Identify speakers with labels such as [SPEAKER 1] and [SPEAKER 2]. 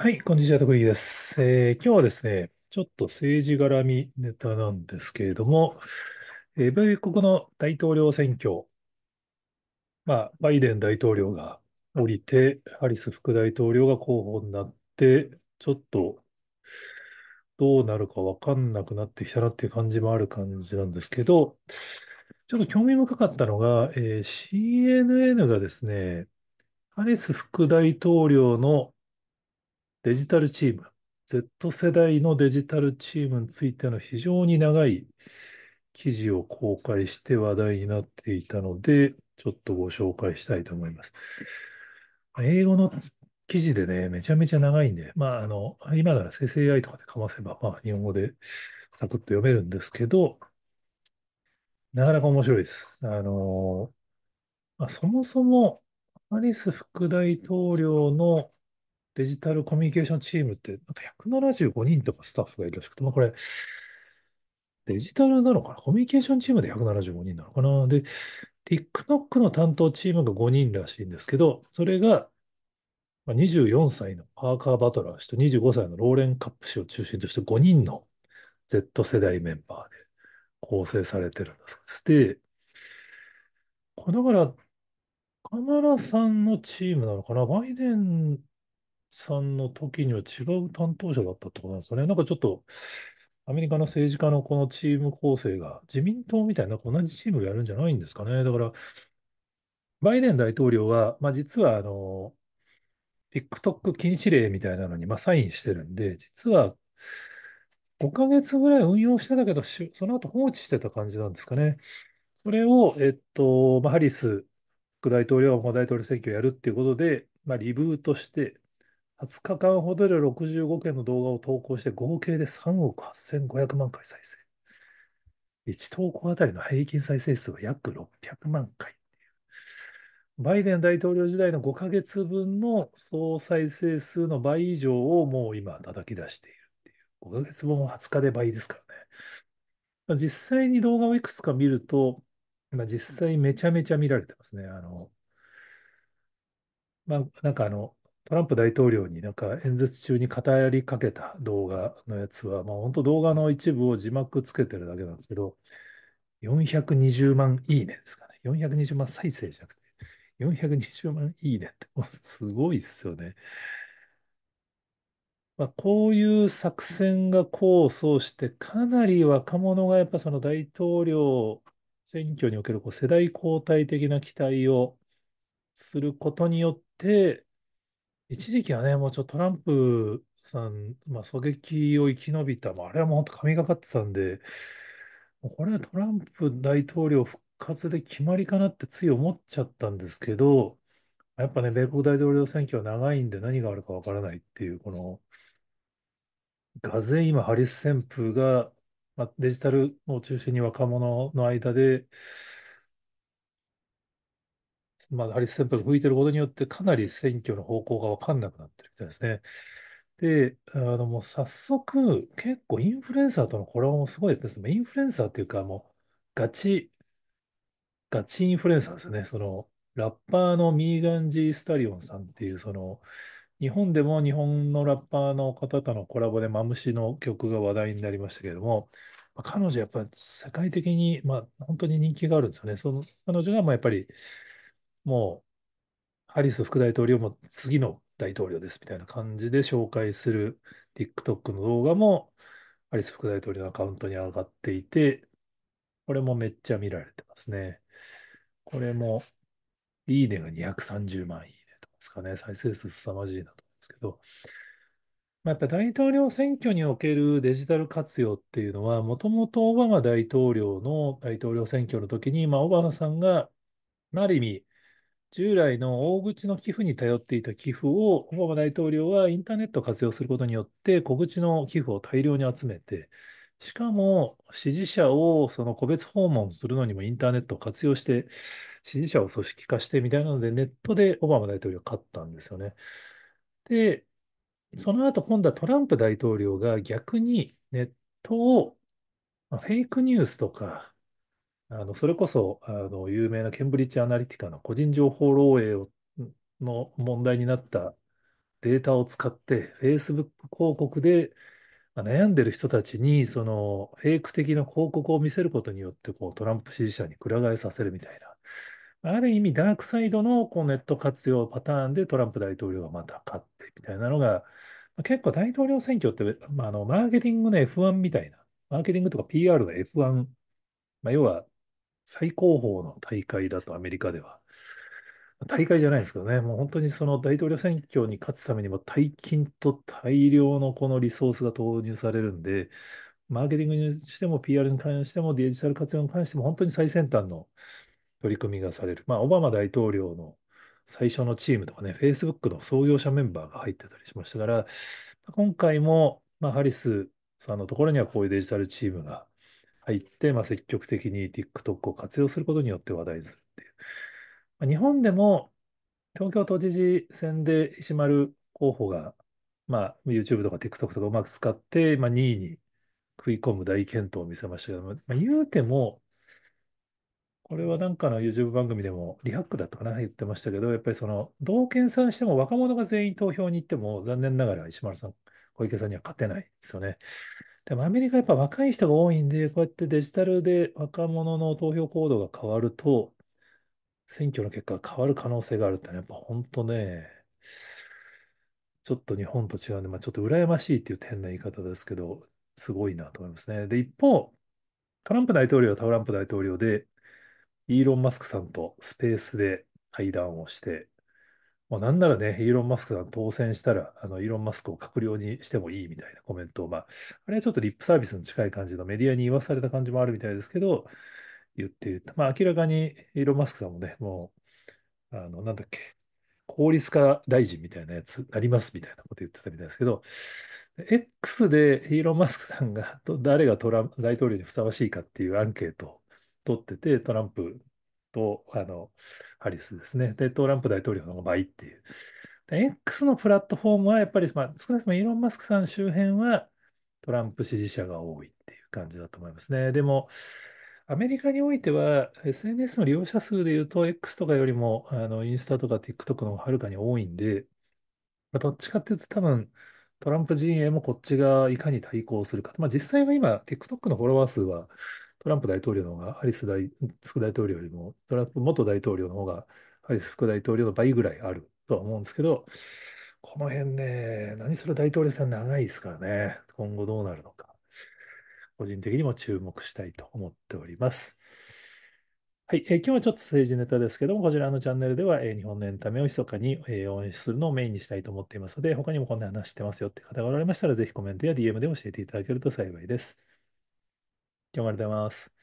[SPEAKER 1] はい、こんにちは、徳井です、えー今日はですね、ちょっと政治絡みネタなんですけれども、えー米国の大統領選挙、まあ、バイデン大統領が降りて、ハリス副大統領が候補になって、ちょっとどうなるかわかんなくなってきたなっていう感じもある感じなんですけど、ちょっと興味深かったのが、えー CNN がですね、ハリス副大統領のデジタルチーム、Z 世代のデジタルチームについての非常に長い記事を公開して話題になっていたので、ちょっとご紹介したいと思います。英語の記事でね、めちゃめちゃ長いんで、まあ、あの、今なら生成 AI とかでかませば、まあ、日本語でサクッと読めるんですけど、なかなか面白いです。あの、まあ、そもそも、アリス副大統領のデジタルコミュニケーションチームって、なんか175人とかスタッフがいるらしくて、まあこれ、デジタルなのかなコミュニケーションチームで175人なのかなで、TikTok の担当チームが5人らしいんですけど、それが24歳のパーカー・バトラー氏と25歳のローレン・カップ氏を中心として5人の Z 世代メンバーで構成されてるんだそうです。で、これだから、カマラさんのチームなのかなバイデンさんの時には違う担当者だったってことなんですよね。なんかちょっと、アメリカの政治家のこのチーム構成が、自民党みたいな同じチームをやるんじゃないんですかね。だから、バイデン大統領は、まあ、実はあの、TikTok 禁止令みたいなのに、まあ、サインしてるんで、実は5ヶ月ぐらい運用してたけど、その後放置してた感じなんですかね。それを、えっと、まあ、ハリス副大統領が大統領選挙をやるっていうことで、まあ、リブートして、20日間ほどで65件の動画を投稿して合計で3億8500万回再生。1投稿あたりの平均再生数は約600万回バイデン大統領時代の5ヶ月分の総再生数の倍以上をもう今叩き出しているっていう。5ヶ月分は20日で倍ですからね。実際に動画をいくつか見ると、まあ、実際めちゃめちゃ見られてますね。あの、まあ、なんかあの、トランプ大統領になんか演説中に語りかけた動画のやつは、まあ、本当動画の一部を字幕つけてるだけなんですけど、420万いいねですかね。420万再生じゃなくて、420万いいねって、もうすごいっすよね。まあ、こういう作戦が功を奏して、かなり若者がやっぱその大統領選挙におけるこう世代交代的な期待をすることによって、一時期はね、もうちょっとトランプさん、まあ、狙撃を生き延びた、まあ、あれはもう本当神がかってたんで、もうこれはトランプ大統領復活で決まりかなってつい思っちゃったんですけど、やっぱね、米国大統領選挙は長いんで何があるかわからないっていう、この、がぜ今、ハリス旋風が、まあ、デジタルを中心に若者の間で、まあ、ハリス旋風が吹いてることによって、かなり選挙の方向がわかんなくなってるみたいですね。で、あの、もう早速、結構インフルエンサーとのコラボもすごいですね。インフルエンサーっていうか、もう、ガチ、ガチインフルエンサーですね。その、ラッパーのミーガン・ジー・スタリオンさんっていう、その、日本でも日本のラッパーの方とのコラボでマムシの曲が話題になりましたけれども、彼女やっぱり世界的に、まあ、本当に人気があるんですよね。その彼女がまあやっぱりもう、ハリス副大統領も次の大統領ですみたいな感じで紹介する TikTok の動画も、ハリス副大統領のアカウントに上がっていて、これもめっちゃ見られてますね。これも、いいねが230万いいねとかですかね。再生数凄まじいなと思うんですけど、まあ、やっぱ大統領選挙におけるデジタル活用っていうのは、もともとオバマ大統領の大統領選挙の時に、まあ、オバマさんが、ある意味、従来の大口の寄付に頼っていた寄付を、オバマ大統領はインターネットを活用することによって、小口の寄付を大量に集めて、しかも支持者をその個別訪問するのにもインターネットを活用して、支持者を組織化してみたいなので、ネットでオバマ大統領勝ったんですよね。で、その後今度はトランプ大統領が逆にネットをフェイクニュースとか、あの、それこそ、あの、有名なケンブリッジアナリティカの個人情報漏洩をの問題になったデータを使って、Facebook 広告でまあ悩んでる人たちに、その、フェイク的な広告を見せることによって、こう、トランプ支持者にくら替えさせるみたいな。ある意味、ダークサイドのこうネット活用パターンでトランプ大統領がまた勝ってみたいなのが、まあ結構大統領選挙って、まあ、あのマーケティングの F1 みたいな、マーケティングとか PR の F1、まあ、要は最高峰の大会だとアメリカでは。大会じゃないですけどね、もう本当にその大統領選挙に勝つためにも大金と大量のこのリソースが投入されるんで、マーケティングにしても PR に関してもデジタル活用に関しても本当に最先端の取り組みがされる。まあ、オバマ大統領の最初のチームとかね、Facebook の創業者メンバーが入ってたりしましたから、今回も、まあ、ハリスさんのところにはこういうデジタルチームが入って、まあ、積極的に TikTok を活用することによって話題にするっていう。まあ、日本でも東京都知事選で石丸候補が、まあ、YouTube とか TikTok とかうまく使って、まあ、2位に食い込む大健闘を見せましたけども、まあ、言うても、これはなんかの YouTube 番組でも、リハックだったかな、言ってましたけど、やっぱりその、同県計算しても若者が全員投票に行っても、残念ながら石丸さん、小池さんには勝てないですよね。でもアメリカやっぱ若い人が多いんで、こうやってデジタルで若者の投票行動が変わると、選挙の結果が変わる可能性があるってのはやっぱ本当ね、ちょっと日本と違うんで、まあ、ちょっと羨ましいっていう変な言い方ですけど、すごいなと思いますね。で、一方、トランプ大統領はトランプ大統領で、イーロン・マスクさんとスペースで会談をして、もうなんならね、イーロン・マスクさん当選したら、あのイーロン・マスクを閣僚にしてもいいみたいなコメントを、まあ、あれはちょっとリップサービスに近い感じのメディアに言わされた感じもあるみたいですけど、言っている。まあ、明らかにイーロン・マスクさんもね、もう、あの、なんだっけ、効率化大臣みたいなやつありますみたいなこと言ってたみたいですけど、X でイーロン・マスクさんが誰がトラン大統領にふさわしいかっていうアンケートを取ってて、トランプと、あの、ハリスですね。で、トランプ大統領の場合っていう。で、X のプラットフォームは、やっぱり、まあ、少なくともイーロン・マスクさん周辺は、トランプ支持者が多いっていう感じだと思いますね。でも、アメリカにおいては、SNS の利用者数でいうと、X とかよりも、あの、インスタとか TikTok の方がはるかに多いんで、まあ、どっちかっていうと、多分、トランプ陣営もこっちがいかに対抗するか。まあ、実際は今、TikTok のフォロワー数は、トランプ大統領の方がハリス大副大統領よりも、トランプ元大統領の方がハリス副大統領の倍ぐらいあるとは思うんですけど、この辺ね、何する大統領選長いですからね、今後どうなるのか、個人的にも注目したいと思っております。はい、えー、今日はちょっと政治ネタですけども、こちらのチャンネルでは、えー、日本のエンタメを密かに、えー、応援するのをメインにしたいと思っていますので、他にもこんな話してますよって方がおられましたら、ぜひコメントや DM で教えていただけると幸いです。今日もありがとうございます。